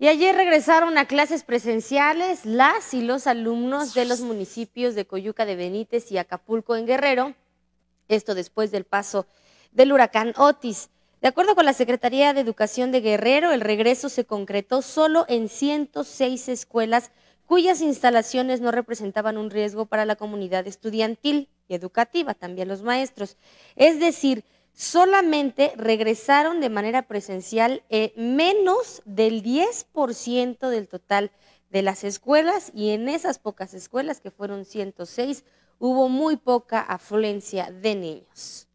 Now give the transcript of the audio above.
Y ayer regresaron a clases presenciales las y los alumnos de los municipios de Coyuca de Benítez y Acapulco en Guerrero, esto después del paso del huracán Otis. De acuerdo con la Secretaría de Educación de Guerrero, el regreso se concretó solo en 106 escuelas cuyas instalaciones no representaban un riesgo para la comunidad estudiantil y educativa, también los maestros. Es decir, solamente regresaron de manera presencial eh, menos del 10% del total de las escuelas y en esas pocas escuelas, que fueron 106, hubo muy poca afluencia de niños.